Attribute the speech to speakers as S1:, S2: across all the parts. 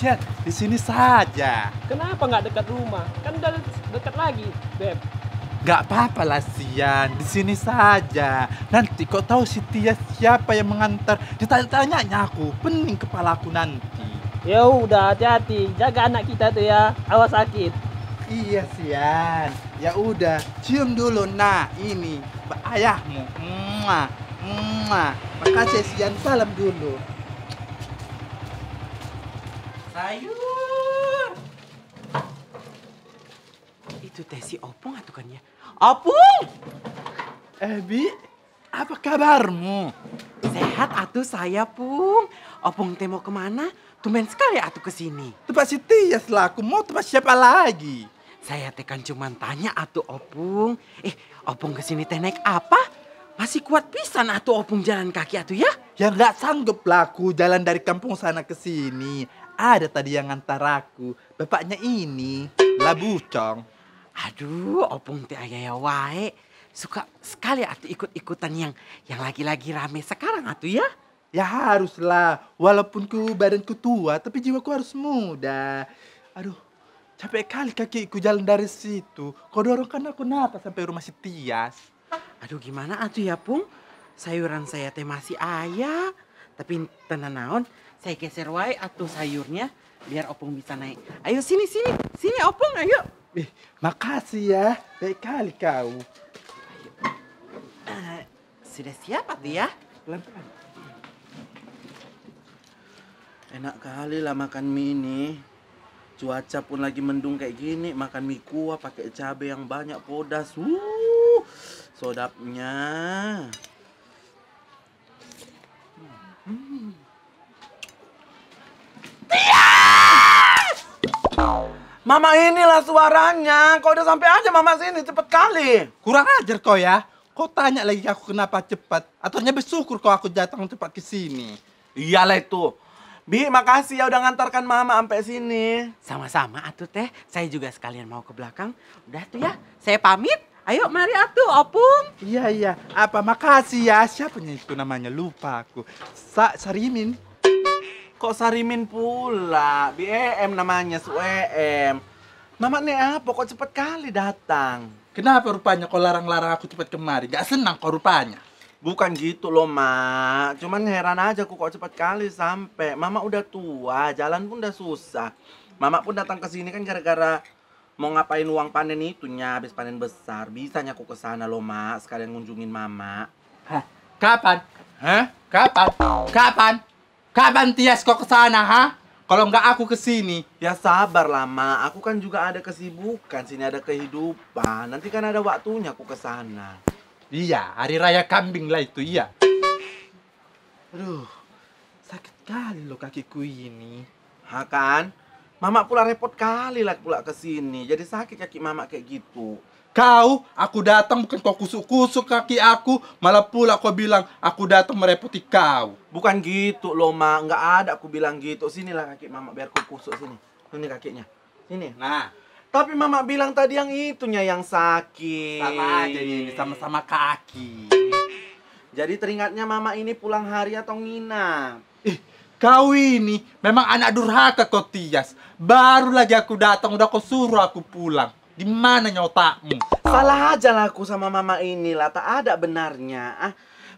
S1: Iya, di sini saja. Kenapa nggak dekat rumah? Kan udah dekat lagi, Beb. Gak apa-apa lah Sian, di sini saja. Nanti kau tahu si Tia siapa yang mengantar. ditanya tanya aku, pening aku nanti. Ya udah hati-hati, jaga anak kita tuh ya, awas sakit. Iya Sian, ya udah cium dulu nah ini ayahmu. Mwah. Mwah. Makasih Sian, salam dulu. Sayur. Itu teh si Opung atau kan ya? Opung! Ebi eh, apa kabarmu? Sehat atuh saya, Pung. Opung teh mau kemana? Tumben sekali atuh ke sini. Tempat si Tia selaku mau tempat siapa lagi? Saya teh kan cuma tanya atuh Opung. Eh, Opung ke sini teh naik apa? Masih kuat pisan atuh Opung jalan kaki atuh ya? Ya nggak sanggup laku jalan dari kampung sana ke sini. Ada tadi yang ngantar aku. Bapaknya ini, labu cong. Aduh, opung ti ayah ya wae. Suka sekali atuh ikut-ikutan yang yang lagi-lagi rame sekarang atuh ya. Ya haruslah, walaupun ku badanku tua, tapi jiwaku harus muda. Aduh, capek kali kakiku jalan dari situ. Kau dorong aku nata sampai rumah si Tias. Aduh gimana atuh ya Pung? Sayuran saya teh masih ayah. Tapi tenan naon, saya geser wae atuh sayurnya biar opung bisa naik. Ayo sini sini sini opung ayo. Eh, makasih ya. Baik kali kau. Ayo. Uh, eh, sudah siap atuh ya? Pelan-pelan. Enak kali lah makan mie ini. Cuaca pun lagi mendung kayak gini, makan mie kuah pakai cabe yang banyak podas. Uh, sodapnya. Mama inilah suaranya. Kau udah sampai aja mama sini cepet kali. Kurang ajar kau ya. Kau tanya lagi aku kenapa cepat. Aturnya bersyukur kau aku datang cepat ke sini. Iyalah itu. Bi, makasih ya udah ngantarkan mama sampai sini. Sama-sama atuh teh. Saya juga sekalian mau ke belakang. Udah tuh ya, saya pamit. Ayo mari atuh opung. Iya iya, apa makasih ya. Siapa itu namanya lupa aku. Sa Sarimin. Kok Sarimin pula? BEM namanya, SUEM. Mama nih apa? Kok cepet kali datang? Kenapa rupanya kau larang-larang aku cepet kemari? Gak senang kau rupanya? Bukan gitu loh, Ma. Cuman heran aja aku kok cepet kali sampai. Mama udah tua, jalan pun udah susah. Mama pun datang ke sini kan gara-gara mau ngapain uang panen nya habis panen besar. Bisanya aku ke sana loh, Ma. sekalian ngunjungin Mama. Hah? Kapan? Hah? Kapan? Kapan? Kapan Tias kok kesana, ha? Kalau nggak aku kesini. Ya sabar lama, aku kan juga ada kesibukan, sini ada kehidupan. Nanti kan ada waktunya aku kesana. Iya, hari raya kambing lah itu, iya. Aduh, sakit kali loh kakiku ini. Ha kan? Mama pula repot kali lah pula kesini. Jadi sakit kaki mama kayak gitu. Kau, aku datang bukan kau kusuk-kusuk kaki aku, malah pula kau bilang aku datang merepoti kau. Bukan gitu loh, Ma. Nggak ada aku bilang gitu. sini lah kaki Mama biar aku kusuk sini. Ini kakinya. Sini. Nah. Tapi Mama bilang tadi yang itunya yang sakit. Sama aja ini, sama-sama kaki. Jadi teringatnya Mama ini pulang hari atau nginap. Ih, kau ini memang anak durhaka kau Tias. Baru lagi aku datang udah kau suruh aku pulang. Di mana nyotakmu? Salah aja lah aku sama mama ini lah, tak ada benarnya. Ah,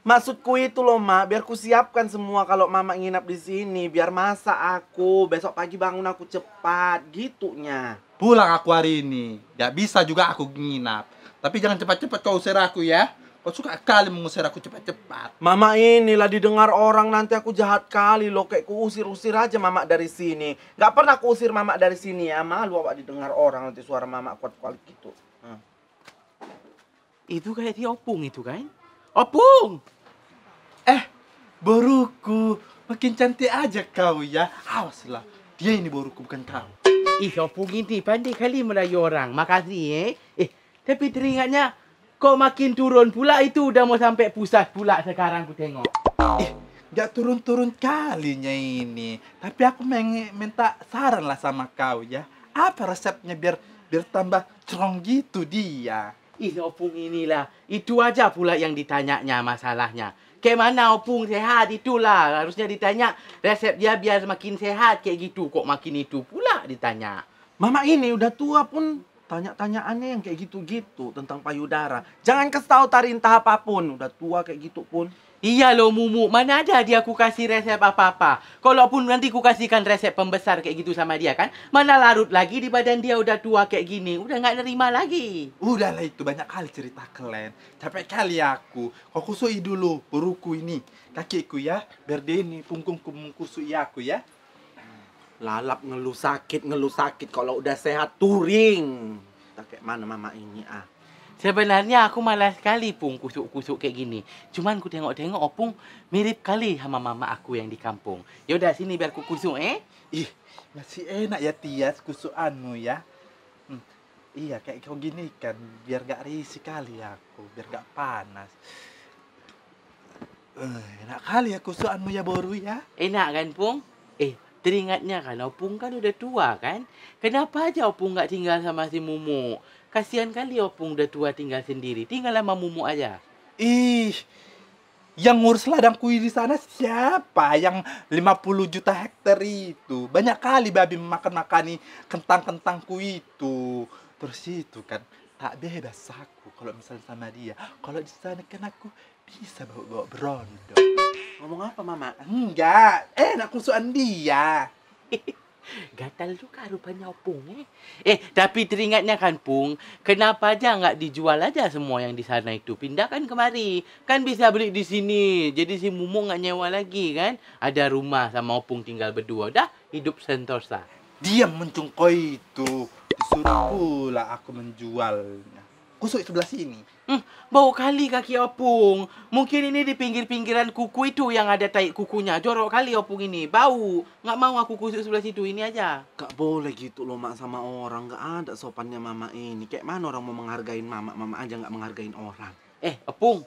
S1: maksudku itu loh, ma, biar ku siapkan semua kalau mama nginap di sini, biar masa aku, besok pagi bangun aku cepat, gitunya. Pulang aku hari ini, gak bisa juga aku nginap. Tapi jangan cepat-cepat kau usir aku ya. Kau suka kali mengusir aku cepat-cepat. Mama inilah didengar orang nanti aku jahat kali loh. Kayak ku usir-usir aja mama dari sini. Gak pernah ku usir mama dari sini ya. Malu apa didengar orang nanti suara mama kuat-kuat gitu. Hmm. Itu kayak dia opung itu kan? Opung! Eh, boruku. Makin cantik aja kau ya. Awaslah. Dia ini boruku bukan kau. Ih, opung ini pandai kali Melayu orang. Makasih eh. Eh, tapi teringatnya kok makin turun pula itu udah mau sampai pusat pula sekarang ku tengok. Ih, gak turun-turun kalinya ini. Tapi aku minta saran lah sama kau ya. Apa resepnya biar biar tambah strong gitu dia? Ih, opung inilah. Itu aja pula yang ditanyanya masalahnya. Kayak mana opung sehat itulah. Harusnya ditanya resep dia biar makin sehat kayak gitu. Kok makin itu pula ditanya. Mama ini udah tua pun tanya-tanyaannya yang kayak gitu-gitu tentang payudara. Jangan kasih tahu tarintah apapun, udah tua kayak gitu pun. Iya lo Mumu, mana ada dia aku kasih resep apa-apa. Kalaupun nanti aku kasihkan resep pembesar kayak gitu sama dia kan, mana larut lagi di badan dia udah tua kayak gini,
S2: udah nggak nerima lagi.
S1: Udahlah itu banyak kali cerita kalian. Capek kali aku. Kau kusui dulu perutku ini, kakiku ya, berdeni, punggungku mengkusui aku ya. Lalap ngeluh sakit, ngeluh sakit. Kalau udah sehat turing. Kayak mana mama ini ah. Sebenarnya aku malas sekali pung kusuk-kusuk kayak gini. Cuman ku tengok-tengok opung oh, mirip kali sama mama aku yang di kampung. Yaudah sini biar ku kusuk eh. Ih, masih enak ya Tias kusuk anu ya. Hmm. Iya, kayak kau gini kan biar gak risi kali aku, biar gak panas. Uh, enak kali ya kusuk ya baru ya. Enak kan pung? Eh, Teringatnya kan Opung kan udah tua kan. Kenapa aja Opung gak tinggal sama si Mumu? Kasihan kali Opung udah tua tinggal sendiri. Tinggal sama Mumu aja. Ih, yang ngurus ladang kui di sana siapa? Yang 50 juta hektar itu. Banyak kali babi makan-makani kentang-kentang kui itu. Terus itu kan tak bebas aku kalau misalnya sama dia. Kalau di sana kan aku bisa bawa-bawa berondong. Ngomong apa, Mama? Enggak. Eh, nak kusuan dia. Gatal juga rupanya Pung eh. Eh, tapi teringatnya kan Pung, kenapa aja nggak dijual aja semua yang di sana itu? Pindahkan kemari. Kan bisa beli di sini. Jadi si Mumu nggak nyewa lagi kan? Ada rumah sama Opung tinggal berdua. Dah, hidup sentosa. Diam mencungkoi itu. Disuruh pula aku menjualnya. gosok sebelah sini. Hmm, bau kali kaki opung. Mungkin ini di pinggir-pinggiran kuku itu yang ada tai kukunya. Jorok kali opung ini. Bau. Nggak mau aku gosok sebelah situ ini aja. Nggak boleh gitu loh mak sama orang. Nggak ada sopannya mama ini. Kayak mana orang mau menghargai mama. Mama aja nggak menghargai orang. Eh, opung.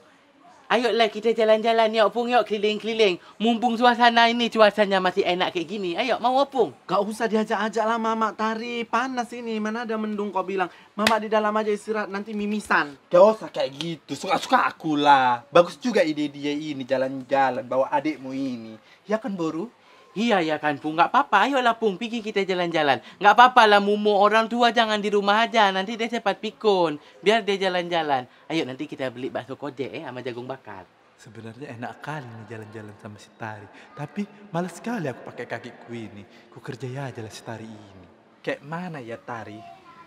S1: Ayolah kita jalan-jalan yuk Pung yuk keliling-keliling. Mumpung suasana ini cuacanya masih enak kayak gini. Ayo mau opung. Gak usah diajak-ajak lah Mama Tari. Panas ini. Mana ada mendung kau bilang. Mama di dalam aja istirahat nanti mimisan. Gak usah kayak gitu. Suka-suka aku lah. Bagus juga ide dia ini jalan-jalan bawa adikmu ini. Ya kan Boru? Iya ya kan Pung, nggak apa-apa. Ayolah Pung, pergi kita jalan-jalan. Nggak apa-apa lah Mumu, orang tua jangan di rumah aja. Nanti dia cepat pikun. Biar dia jalan-jalan. Ayo nanti kita beli bakso kojek eh sama jagung bakar. Sebenarnya enak kali nih jalan-jalan sama si Tari. Tapi males sekali aku pakai kaki kakiku ini. Ku ya aja lah si Tari ini. Kayak mana ya Tari?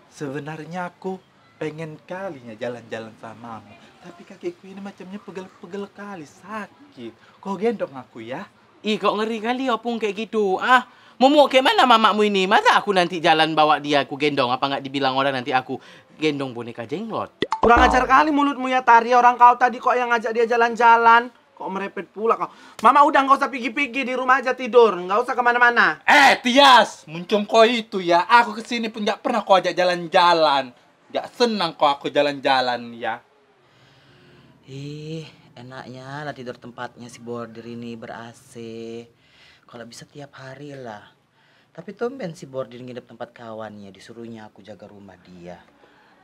S1: Sebenarnya aku pengen kalinya jalan-jalan sama kamu. Tapi kakiku ini macamnya pegel-pegel kali, sakit. Kau gendong aku ya. Ih, kau ngeri kali opung kayak gitu. Ah, Momok kayak mana mamakmu ini? Masa aku nanti jalan bawa dia aku gendong? Apa nggak dibilang orang nanti aku gendong boneka jenglot? Kurang ajar kali mulutmu ya Tari. Orang kau tadi kok yang ngajak dia jalan-jalan. Kok merepet pula kau? Mama udah nggak usah pigi-pigi di rumah aja tidur. Nggak usah kemana-mana. Eh Tias, muncung kau itu ya. Aku kesini pun nggak pernah kau ajak jalan-jalan. Nggak senang kau aku jalan-jalan ya.
S2: Ih, enaknya lah tidur tempatnya si border ini ber AC kalau bisa tiap hari lah tapi tumben si border nginep tempat kawannya disuruhnya aku jaga rumah dia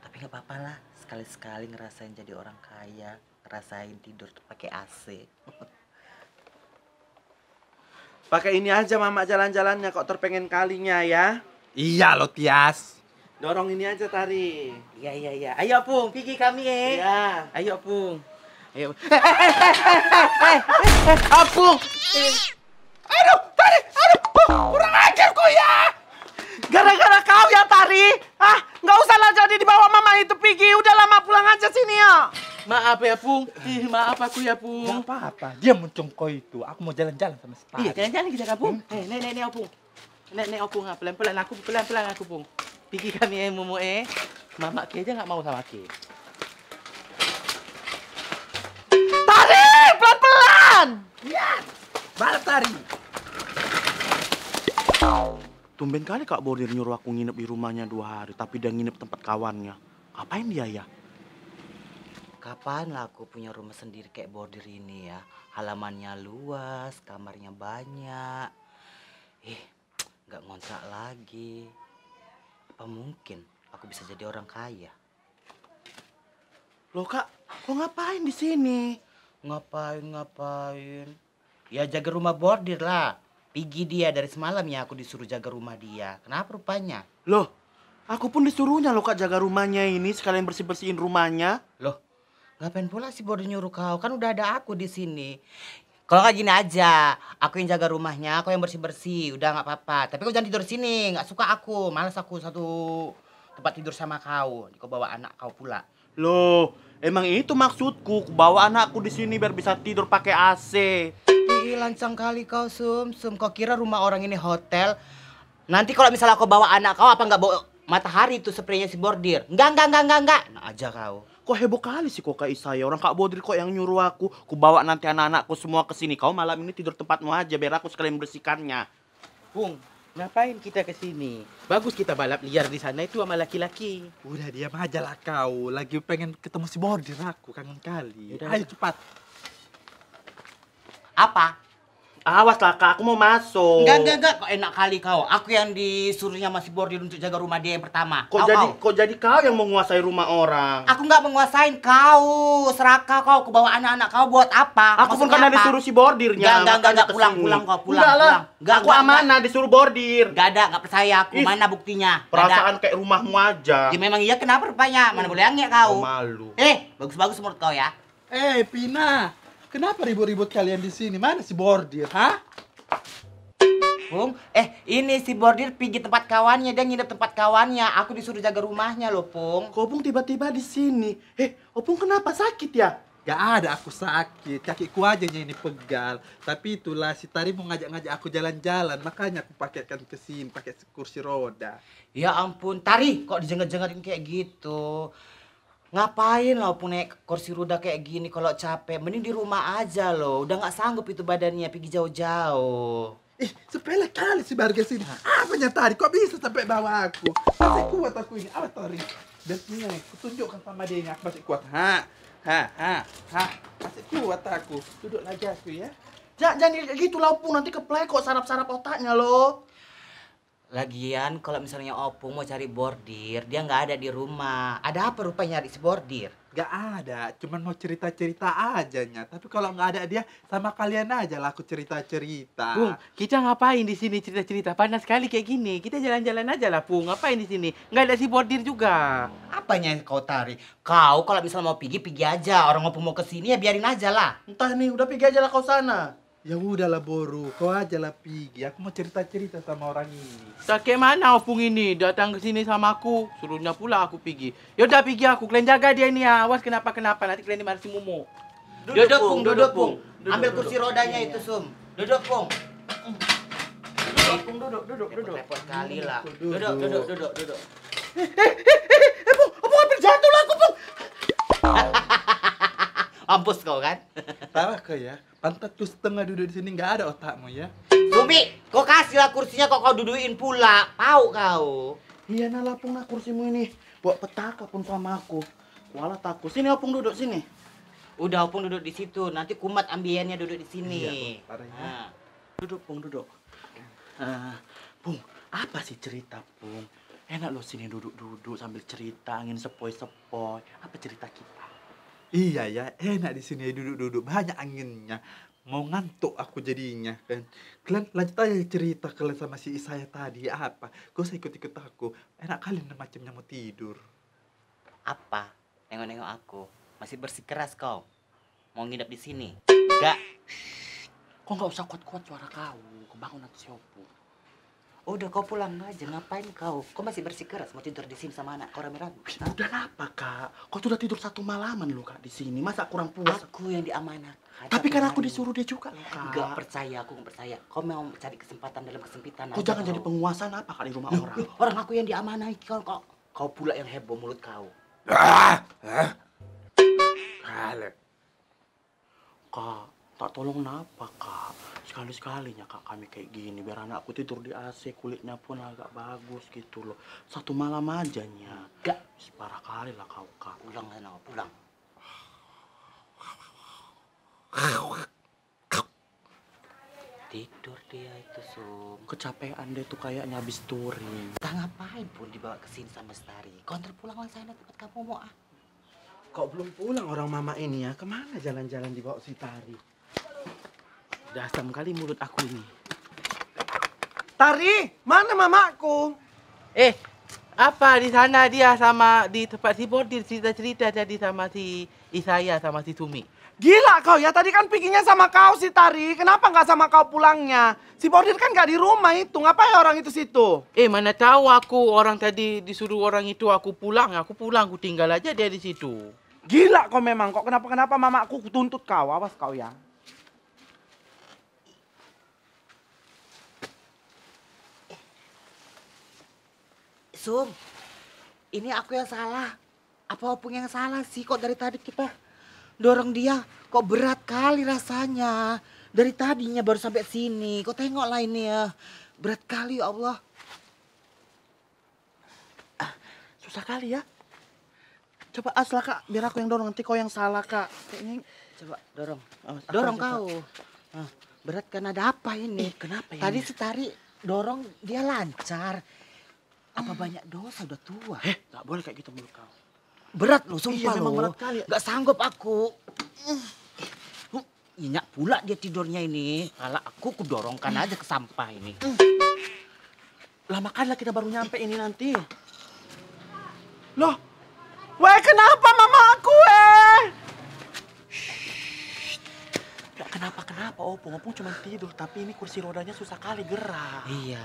S2: tapi nggak apa-apa lah sekali-sekali ngerasain jadi orang kaya ngerasain tidur pakai AC
S1: pakai ini aja mama jalan-jalannya kok terpengen kalinya ya iya lo Tias dorong ini aja tari iya iya iya ayo pung pergi kami eh iya ayo pung Eh, eh, eh, apung. Aduh, Tari, aduh, kurang ajar kau ya. Gara-gara kau ya, Tari. Ah, nggak usahlah lah jadi dibawa mama itu pergi. Udah lama pulang aja sini ya.
S2: Maaf ya, Pung.
S1: Ih, maaf aku ya, Pung. Gak apa-apa. Dia muncung kau itu. Aku mau jalan-jalan sama Stari. Iya, jalan-jalan kita,
S2: Kak, Pung. Hmm. Eh, nek, nek, nek, Pung. Nek, Pung. Pelan-pelan aku, pelan-pelan aku, Pung. Pergi kami, eh, Mumu, eh. Mama Ki aja nggak mau sama kita. Jalan! Ya,
S1: Tumben kali Kak Bordir nyuruh aku nginep di rumahnya dua hari, tapi dia nginep tempat kawannya. Ngapain dia ya?
S2: Kapan lah aku punya rumah sendiri kayak bordir ini ya? Halamannya luas, kamarnya banyak. Ih, gak ngontrak lagi. Apa mungkin aku bisa jadi orang kaya? Loh kak, kok ngapain di sini? ngapain ngapain ya jaga rumah bordir lah Pigi dia dari semalam ya aku disuruh jaga rumah dia kenapa rupanya loh aku pun disuruhnya loh kak jaga rumahnya ini sekalian bersih bersihin rumahnya loh ngapain pula si bordir nyuruh kau kan udah ada aku di sini kalau kayak gini aja, aku yang jaga rumahnya, aku yang bersih-bersih, udah nggak apa-apa. Tapi kau jangan tidur sini, nggak suka aku, malas aku satu tempat tidur sama kau. Kau bawa anak kau pula.
S1: Loh, emang itu maksudku,
S2: bawa anakku di sini biar bisa tidur pakai AC. Ih, lancang kali kau, Sum. Sum, kau kira rumah orang ini hotel? Nanti kalau misalnya kau bawa anak kau, apa nggak bawa matahari itu spraynya si Bordir? Enggak, enggak, enggak, enggak, enggak. Nah aja kau. Kok heboh kali sih kok Kak Isaya? Orang Kak Bordir kok yang nyuruh aku. Ku bawa nanti anak-anakku semua ke sini. Kau malam ini tidur tempatmu aja biar aku sekalian
S1: bersihkannya. Bung, Ngapain kita ke sini? Bagus kita balap liar di sana itu sama laki-laki. Udah diam aja lah kau. Lagi pengen ketemu si bordir aku kangen kali. Ayo cepat.
S2: Apa? Awas kak, aku mau masuk. Enggak, enggak, enggak. Kok enak kali kau. Aku yang disuruhnya masih bordir untuk jaga rumah dia yang pertama. Kok kau, jadi kau. kok jadi kau yang menguasai rumah orang? Aku nggak menguasain kau. Seraka kau, aku bawa anak-anak kau buat apa? Aku pun karena disuruh si bordirnya. Enggak, enggak, enggak, Pulang, pulang kau, pulang. Enggak lah. Enggak, aku enggak, amanah disuruh bordir. Enggak ada, enggak percaya aku. Is, mana buktinya? Perasaan enggak. kayak rumahmu aja. Ya memang iya, kenapa rupanya? Mana hmm. boleh angin kau? malu. Eh, bagus-bagus menurut kau ya. Eh, Pina, Kenapa ribut-ribut kalian di sini? Mana si bordir, hah? Pung, eh ini si bordir pergi tempat kawannya, dia nginep tempat kawannya. Aku disuruh jaga rumahnya loh, Pung. Kok Pung tiba-tiba di sini? Eh, Opung oh, kenapa sakit ya? Gak
S1: ya ada aku sakit, kakiku aja ini pegal. Tapi itulah si Tari mau ngajak-ngajak aku
S2: jalan-jalan, makanya aku pakaikan ke sini, pakai kursi roda. Ya ampun, Tari kok dijengat-jengatin kayak gitu. Ngapain lo punya kursi roda kayak gini kalau capek? Mending di rumah aja lo. Udah nggak sanggup itu badannya pergi jauh-jauh. Ih, sepele kali si Barga sini.
S1: Apanya tadi? Kok bisa sampai bawa aku? Masih kuat aku ini. Apa tadi? Dan ini, tunjukkan sama dia aku masih kuat. Ha, ha, ha, ha. Masih kuat aku. Duduk lagi aku ya. Jangan, jangan gitu lah, pun Nanti keplek kok sarap-sarap
S2: otaknya lo. Lagian kalau misalnya Opung mau cari bordir, dia nggak ada di rumah. Ada apa rupanya nyari si bordir? Nggak ada, cuman mau cerita-cerita
S1: aja nya. Tapi kalau nggak ada dia, sama kalian aja lah aku cerita-cerita. Pung, kita
S2: ngapain di sini cerita-cerita? Panas sekali kayak gini. Kita jalan-jalan aja lah, Pung. Ngapain di sini? Nggak ada si bordir juga. Apanya yang kau tarik? Kau kalau misalnya mau pergi, pergi aja. Orang Opung mau ke sini ya biarin aja lah.
S1: Entah nih, udah pergi aja lah kau sana. Ya udahlah Boru, kau aja lah pergi. Aku mau cerita-cerita sama orang ini. Sakit mana opung ini? Datang ke sini sama aku. Suruhnya pula aku pergi. Yaudah pergi aku. Kalian jaga dia ini ya. Awas kenapa-kenapa. Nanti kalian si Mumu.
S2: Duduk, duduk pung, duduk pung. Ambil duduk. kursi rodanya itu, Sum. Duduk pung. Duduk pung, duduk, duduk, duduk. Repot kali lah. Duduk, duduk, duduk, duduk.
S1: ampus kau kan? Tahu kau ya, pantat tuh setengah duduk di sini nggak ada otakmu ya.
S2: Bumi, kau kasihlah kursinya kok kau duduin pula.
S1: Pau kau. Iya lapung lah kursimu ini. Buat petaka pun sama aku. Kuala takut. Sini opung duduk sini.
S2: Udah opung duduk di situ. Nanti kumat ambiennya duduk di sini. Iya, pung, nah. Duduk pung duduk.
S1: Uh, pung, apa sih cerita pung? Enak loh sini duduk-duduk sambil cerita, angin sepoi-sepoi. Apa cerita kita? iya ya enak di sini duduk-duduk banyak anginnya mau ngantuk aku jadinya kan kalian lanjut aja cerita kalian sama si saya tadi apa kau saya ikut-ikut aku enak kalian macamnya mau
S2: tidur apa nengok-nengok aku masih bersikeras kau mau ngidap di sini enggak kau nggak usah kuat-kuat suara kau kebangun atau siapa Udah kau pulang aja, ngapain kau? Kau masih bersikeras mau tidur di sini sama anak kau rame-rame? Udah apa kak? Kau sudah tidur satu malaman loh kak di sini, masa kurang puas? Aku yang diamanat. Tapi kan aku disuruh dia juga loh kak. Enggak percaya, aku enggak percaya. Kau mau cari kesempatan dalam kesempitan Kau jangan kau. jadi penguasa apa kak di rumah loh, orang? Loh, orang aku yang diamanai, kau kok. Kau pula yang heboh mulut kau. Ah, ah.
S1: Kak, tak tolong apa kak? sekali-sekalinya kak kami kayak gini biar anakku tidur di AC kulitnya pun agak bagus gitu loh satu malam aja nya
S2: enggak separah kali lah kau kak pulang sana pulang tidur dia itu sum kecapean dia tuh kayaknya habis touring tak ngapain pun dibawa ke sini sama Stari konter pulang lah sana tempat kamu mau ah
S1: kok belum pulang orang mama ini ya kemana jalan-jalan dibawa si Tari sudah asam kali mulut aku ini. Tari, mana mamaku? Eh, apa di sana dia sama di tempat si Bordir cerita-cerita jadi sama si Isaya sama si Sumi. Gila kau ya, tadi kan pikirnya sama kau si Tari, kenapa nggak sama kau pulangnya? Si Bordir kan nggak di rumah itu, ngapain orang itu situ? Eh mana tahu aku orang tadi disuruh orang itu aku pulang, aku pulang, aku tinggal aja dia di situ. Gila kau memang, kok kenapa-kenapa mamaku tuntut kau, awas kau ya.
S2: Sum, ini aku yang salah. Apa opung yang salah sih? Kok dari tadi kita dorong dia kok berat kali rasanya. Dari tadinya baru sampai sini. Kok tengok lah ini ya. Berat kali ya Allah. Ah, susah kali ya. Coba aslah kak, biar aku yang dorong. Nanti kau yang salah kak. ini Coba dorong. Oh, dorong kau. Ah, berat karena ada apa ini? Eh, kenapa ya? Tadi setari Tari dorong dia lancar. Apa banyak dosa udah tua? Eh, nggak boleh kayak gitu menurut kau. Berat loh, sumpah iya, loh. berat kali. Gak sanggup aku. Uh, nyenyak pula dia tidurnya ini. Kalau aku kudorongkan aja ke sampah ini.
S1: Lama kali lah kita baru nyampe ini nanti. Loh, weh kenapa mama aku weh? Gak kenapa-kenapa Opung, Opung cuma tidur. Tapi ini kursi rodanya susah kali
S2: gerak. Iya.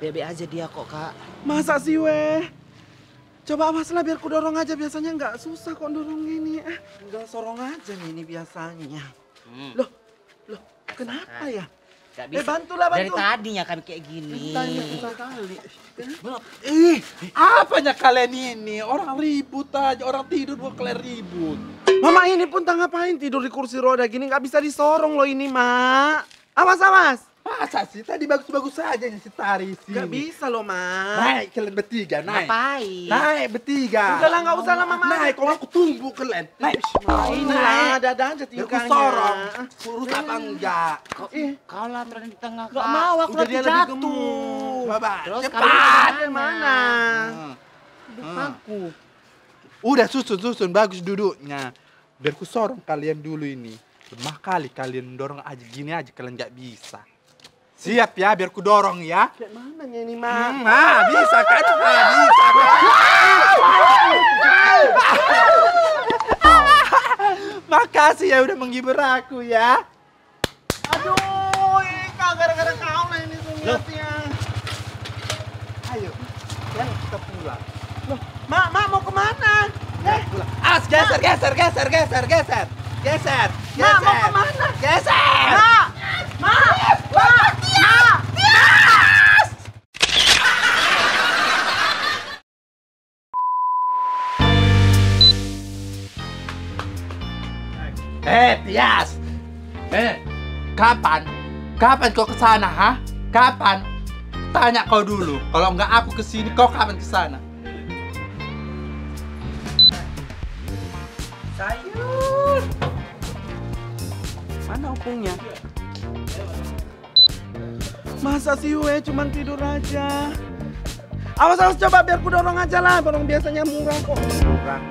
S2: Bebek aja dia kok, Kak. Masa sih, weh?
S1: Coba awas lah biar ku dorong aja, biasanya nggak susah kok dorong ini. Tinggal eh. sorong aja nih ini
S2: biasanya. Hmm. Loh, loh, kenapa ya? Gak eh, bisa. Eh, bantulah, bantu. Dari tadinya kami kayak gini. Tanya kali. Eh, Ih, apanya kalian
S1: ini? Orang ribut aja, orang tidur buat kalian ribut.
S2: Mama ini pun tak ngapain
S1: tidur di kursi roda gini, nggak bisa disorong loh ini, Mak. Awas, awas. Masa sih? Tadi bagus-bagus saja -bagus si Tari sih. Gak bisa loh, Mas. Naik kalian bertiga, naik. Ngapain? Naik bertiga. Udah lah, gak usah lama Mama. Naik, kalau aku tunggu kalian. Naik. Ini ada dada aja tingkahnya. Aku sorong. Kurus apa enggak?
S2: Kau kalah berani di tengah, Kak. Gak mau, aku lagi jatuh.
S1: Bapak, cepat. Nah. mana? aku. Udah susun-susun, bagus duduknya. Biar ku kalian dulu ini. Lemah kali kalian dorong aja gini aja kalian gak bisa. Siap ya, biar ku dorong ya. Kayak mana ini, Ma? Hmm, kan? ah. ah, bisa kan? Ah, bisa kan? Makasih ya udah menghibur aku ya. Aduh, Ika, gara-gara kau lah ini semuanya. Ayo, ya kita pulang. Loh, Mak, Mak mau kemana? Ya, eh, pulang. As, geser, geser, geser, geser, geser. Geser, geser. Mak mau kemana? Geser. Mak, Mak, Mak. Eh, Tias! Eh, kapan? Kapan kau kesana, ha? Kapan? Tanya kau dulu. Kalau nggak aku kesini, kau kapan kesana? Sayur! Mana opungnya? Masa sih we cuman tidur aja? Awas awas coba biar ku dorong aja lah, dorong biasanya murah kok. Murah.